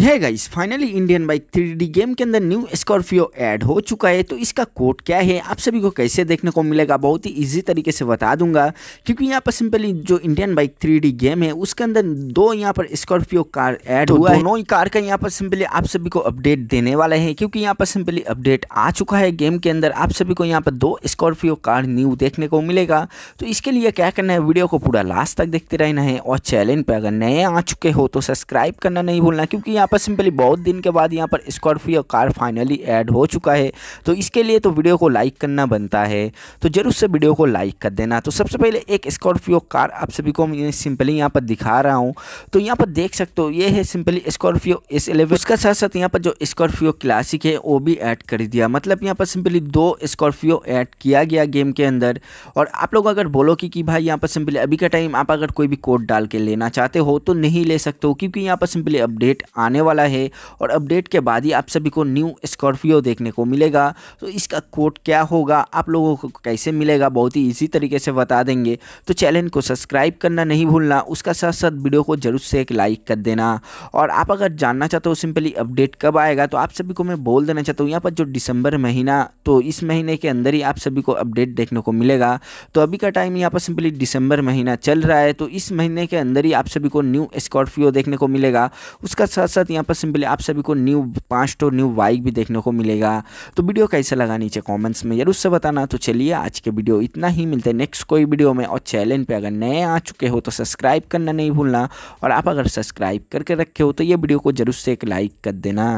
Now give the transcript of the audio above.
है guys finally Indian bike three game के अंदर न्यू स्कॉर्पियो ऐड हो चुका है तो इसका कोड क्या है आप सभी को कैसे देखने को मिलेगा बहुत ही इजी तरीके से बता दूंगा क्योंकि यहाँ पर सिंपली जो इंडियन बाइक थ्री गेम है उसके अंदर दो यहाँ पर स्कॉर्पियो कार ऐड तो हुआ दोनों ही कार का यहाँ पर सिंपली आप सभी को अपडेट देने वाला है क्योंकि यहाँ पर सिंपली अपडेट आ चुका है गेम के अंदर आप सभी को यहाँ पर दो स्कॉर्पियो कार न्यू देखने को मिलेगा तो इसके लिए क्या करना है वीडियो को पूरा लास्ट तक देखते रहना है और चैनल पर अगर नए आ चुके हो तो सब्सक्राइब करना नहीं भूलना क्योंकि यहाँ पर सिंपली बहुत दिन के बाद यहाँ पर स्कॉर्पियो कार फाइनली ऐड हो चुका है तो इसके लिए तो वीडियो को लाइक करना बनता है तो ज़रूर से वीडियो को लाइक कर देना तो सबसे पहले एक स्कॉर्पियो कार आप सभी को मैं सिंपली यहाँ पर दिखा रहा हूँ तो यहाँ पर देख सकते हो ये है सिंपली स्कॉर्पियो एस एलेवन उसका साथ साथ यहाँ पर जो स्कॉर्पियो क्लासिक है वो भी ऐड कर दिया मतलब यहाँ पर सिंपली दो स्कॉर्पियो ऐड किया गया गेम के अंदर और आप लोग अगर बोलो कि, कि भाई यहाँ पर सिंपली अभी का टाइम आप अगर कोई भी कोड डाल के लेना चाहते हो तो नहीं ले सकते हो क्योंकि यहाँ पर सिंपली अपडेट आने होने वाला है और अपडेट के बाद ही आप सभी को न्यू स्कॉर्पियो देखने को मिलेगा तो इसका कोड क्या होगा आप लोगों को कैसे मिलेगा बहुत ही ईजी तरीके से बता देंगे तो चैनल को सब्सक्राइब करना नहीं भूलना उसका साथ साथ वीडियो को जरूर से एक लाइक कर देना और आप अगर जानना चाहते हो सिंपली अपडेट कब आएगा तो आप सभी को मैं बोल देना चाहता हूँ यहाँ पर जो दिसंबर महीना तो इस महीने के अंदर ही आप सभी को अपडेट देखने को मिलेगा तो अभी का टाइम यहाँ पर सिंपली दिसंबर महीना चल रहा है तो इस महीने के अंदर ही आप सभी को न्यू स्कॉर्पियो देखने को मिलेगा उसका साथ साथ यहाँ पर सिंपली आप सभी को न्यू पाँच टो न्यू बाइक भी देखने को मिलेगा तो वीडियो कैसे लगा नीचे कॉमेंट्स में जरूर से बताना तो चलिए आज के वीडियो इतना ही मिलते हैं नेक्स्ट कोई वीडियो में और चैनल पर अगर नए आ चुके हो तो सब्सक्राइब करना नहीं भूलना और आप अगर सब्सक्राइब करके रखे हो तो ये वीडियो को जरूर से एक लाइक कर देना